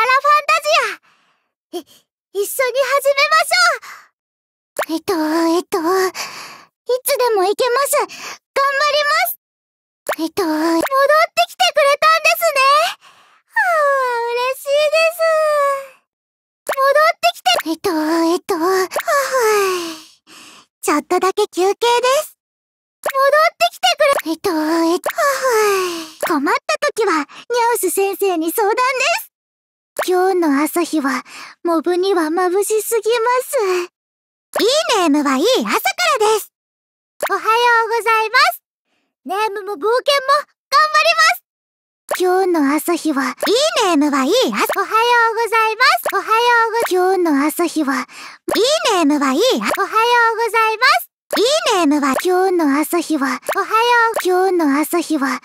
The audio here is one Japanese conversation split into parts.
ラファンタジアい、一緒に始めましょうえっと、えっと、いつでも行けます頑張りますえっと、戻ってきてくれたんですねはぁ、嬉しいです戻ってきてえっと、えっと、はぁ、ちょっとだけ休憩です戻ってきてくれえっと、えっと、はぁ、困った時は、ニャウス先生に相談です今日の朝日は、モブには眩しすぎます。いいネームはいい朝からです。おはようございます。ネームも冒険も頑張ります今日の朝日は、いいネームはいい朝、おはようございます。おはようご、今日の朝日は、いいネームはいい朝、おはようございます。いいネームは、今日の朝日は、おはよう、今日の朝日は、こんばんは。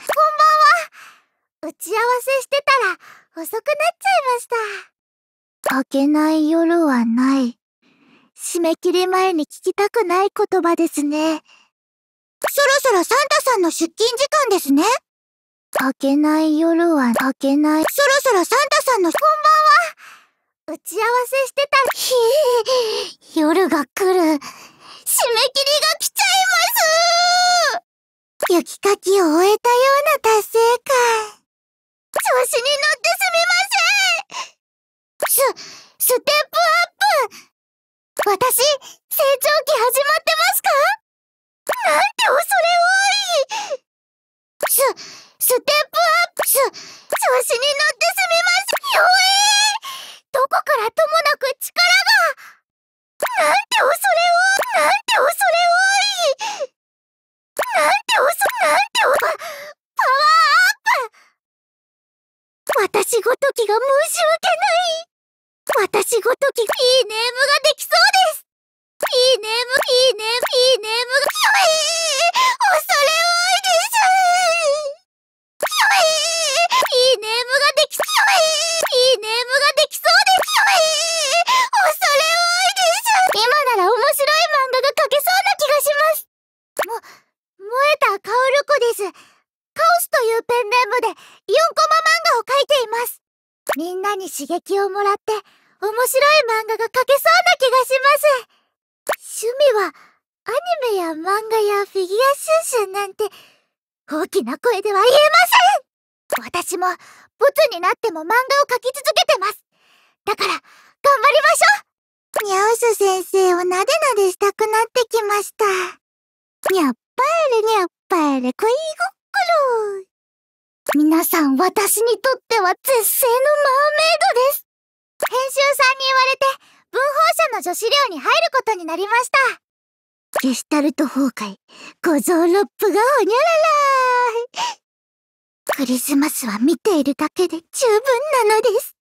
打ち合わせしてたら、遅くなっちゃいました。明けない夜はない。締め切り前に聞きたくない言葉ですね。そろそろサンタさんの出勤時間ですね。明けない夜は明けない。そろそろサンタさんのこんばんは。打ち合わせしてた。ひ夜が来る。締め切りが来ちゃいます雪かきを終えたような達成感。調子に乗ってすみませんす、ステップアップ私、私ごときが申し訳ない私ごときいいネームができそうですいいネームいいネームいいネームがひょえー、恐れ多いですひょえー、いいネームができひょえー、いいネームができそうですひょえー、恐れ多いです今なら面白い漫画が描けそうな気がしますも、萌えたカオル子ですカオスというペンネームでに刺激をもらって面白い漫画が描けそうな気がします趣味はアニメや漫画やフィギュア収集なんて大きな声では言えません私もボツになっても漫画を描き続けてますだから頑張りましょうニャオス先生をなでなでしたくなってきましたにゃっぱれにゃっぱれ恋心皆さん私にとっては絶世のマーメイドです編集さんに言われて文法社の女子寮に入ることになりましたゲシュタルト崩壊小僧ロップがおにゃららクリスマスは見ているだけで十分なのです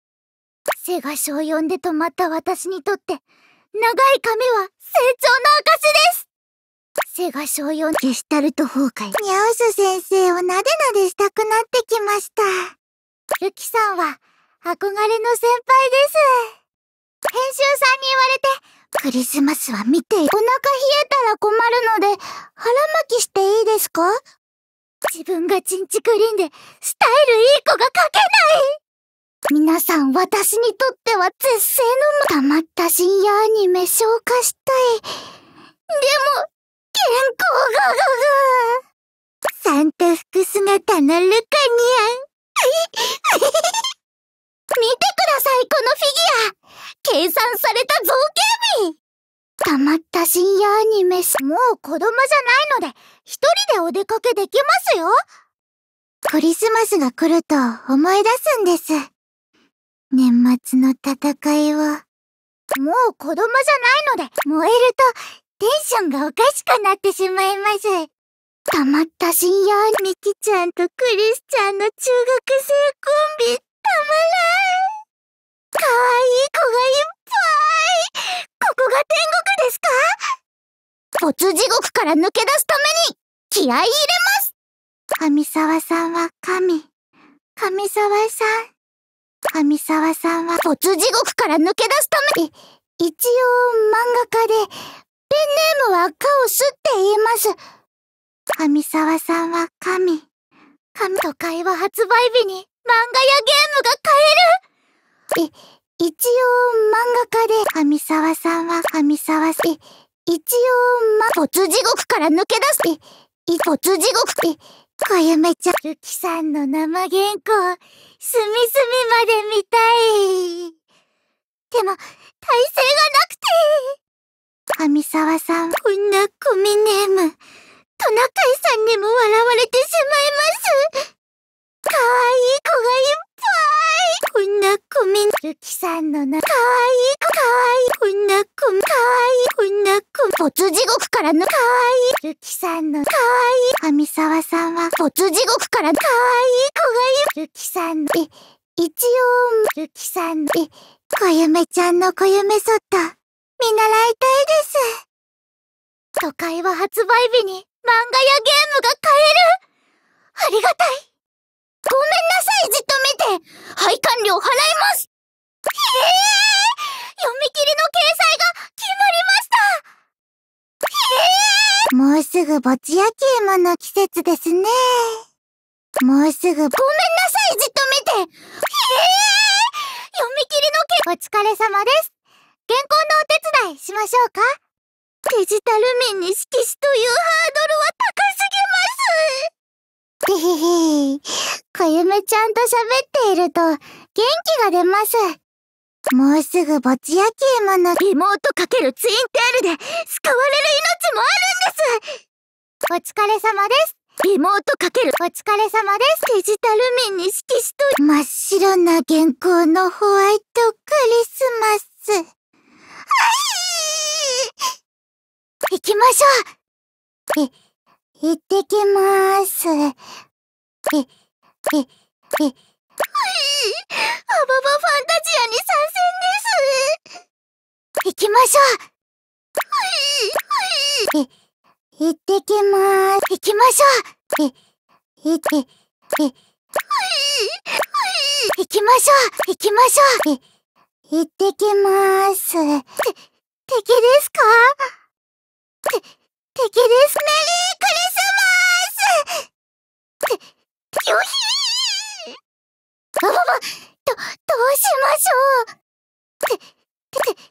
背が小4で止まった私にとって長い髪は成長の証ですセガ小4ゲシュタルト崩壊。ニャウス先生をなでなでしたくなってきました。ルキさんは憧れの先輩です。編集さんに言われて、クリスマスは見て、お腹冷えたら困るので、腹巻きしていいですか自分がチンチクリンで、スタイルいい子が描けない皆さん私にとっては絶世のたまった深夜アニメ消化したい。でも、ゴーゴーゴーゴサンタ服姿のルカニャン見てくださいこのフィギュア計算された造形美たまった深夜アニメしもう子供じゃないので一人でお出かけできますよクリスマスが来ると思い出すんです年末の戦いはもう子供じゃないので燃えるとテンションがおかしくなってしまいます。たまった深夜、ミキちゃんとクリスちゃんの中学生コンビ、たまらん。かわいい子がいっぱい。ここが天国ですか没地獄から抜け出すために、気合い入れます神沢さんは神。神沢さん。神沢さんは没地獄から抜け出すために、一応漫画家で、ペンネームはカオスって言います。神沢さんは神。神と会話発売日に漫画やゲームが買えるえ、一応漫画家で、神沢さんは神沢さん。え、一応、ま、没地獄から抜け出す。え、い、没地獄。え、小夢ちゃん。ゆきさんの生原稿、隅々まで見たい。でも、体勢がなくて。神沢さん。こんなコミネーム、トナカイさんにも笑われてしまいます。かわいい子がいっぱい。こんなコミ、ゆキさんのな、かわいい子、かわいい、こんなコミ、かわいい、こんなコミ、突地獄からの、かわいい、ゆキさんの、かわいい、上沢さんは、突地獄からの、かわいい子がいる、ルキさんの、一応、ルキさんの、小夢ちゃんの小夢そっと。見習いたいです。都会は発売日に漫画やゲームが買えるありがたいごめんなさい、じっと見て配管料払いますええ読み切りの掲載が決まりましたええもうすぐぼちやきもの季節ですね。もうすぐ、ごめんなさい、じっと見てええ読み切りの掲、お疲れ様です。健康のお手伝いしましょうかデジタル面に色紙というハードルは高すぎますへへへ小夢ちゃんと喋っていると元気が出ますもうすぐぼちやきものリモートかけるツインテールで救われる命もあるんですお疲れ様ですリモートかけるお疲れ様です。デジタル面に色紙と真っ白な原稿のホワイトクリスマス。行きましょう。い、行ってきまーす。え、え、え、ふい、アババファンタジアに参戦です。行きましょう。ふい、ふい。え、行ってきまーす。行きましょう。え、え、え、え、ふい、ふい。行きましょう。行きましょう。え行ってきまーす。て、敵ですかて、敵ですメリークリスマースて、ひょひーあばば、ど、どうしましょうて、て、て、強そうです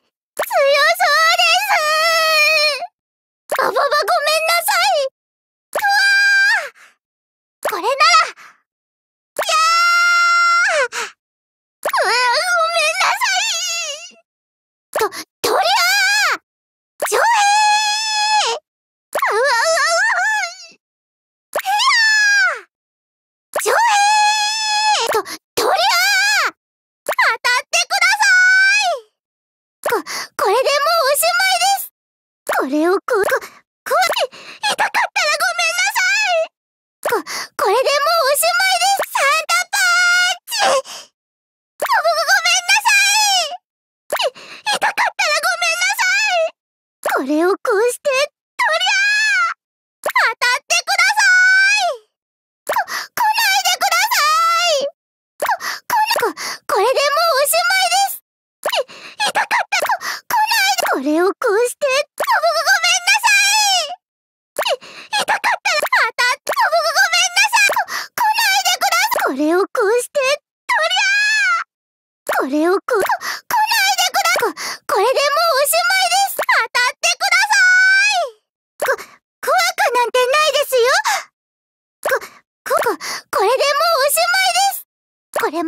あばばごめんなさいこれをこう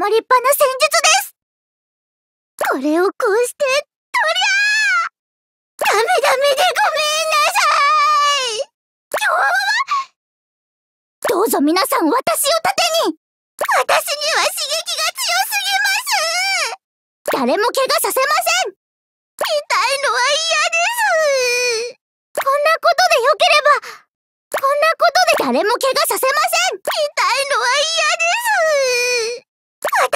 まりっな戦術ですこれをこうして、とりゃーダメダメでごめんなさい今日はどうぞ皆さん私を盾に私には刺激が強すぎます誰も怪我させません痛いのは嫌ですこんなことでよければこんなことで誰も怪我させません痛いのは嫌です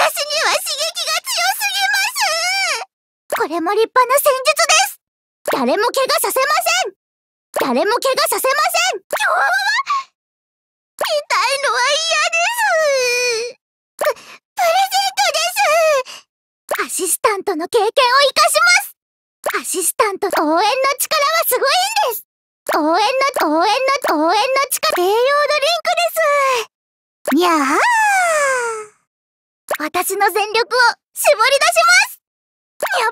私には刺激が強すぎますこれも立派な戦術です誰も怪我させません誰も怪我させません今日は痛いのは嫌ですプレゼントですアシスタントの経験を生かしますアシスタント応援の力はすごいんです応援の応援の応援の力栄養ドリンクですにゃあ私の全力を絞り出しますっー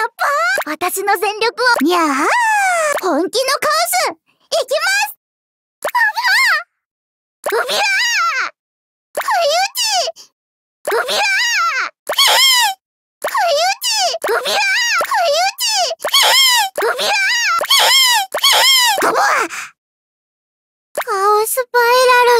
っー私の全力をにゃー本気のカオスいきますーうびゃー不意打ちうびゃースパイラル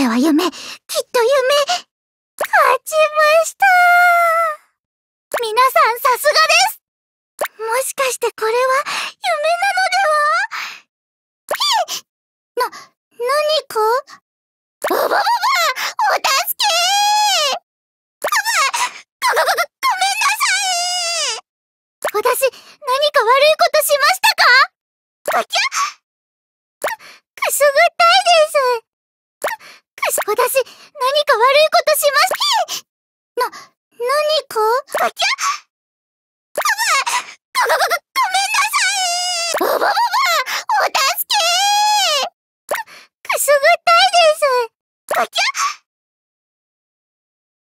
れは夢、きっと夢、勝ちましたー皆さんさすがですもしかしてこれは、夢なのではな、何かババババお助けご、ご、ご、ごめんなさい私、何か悪いことしましたか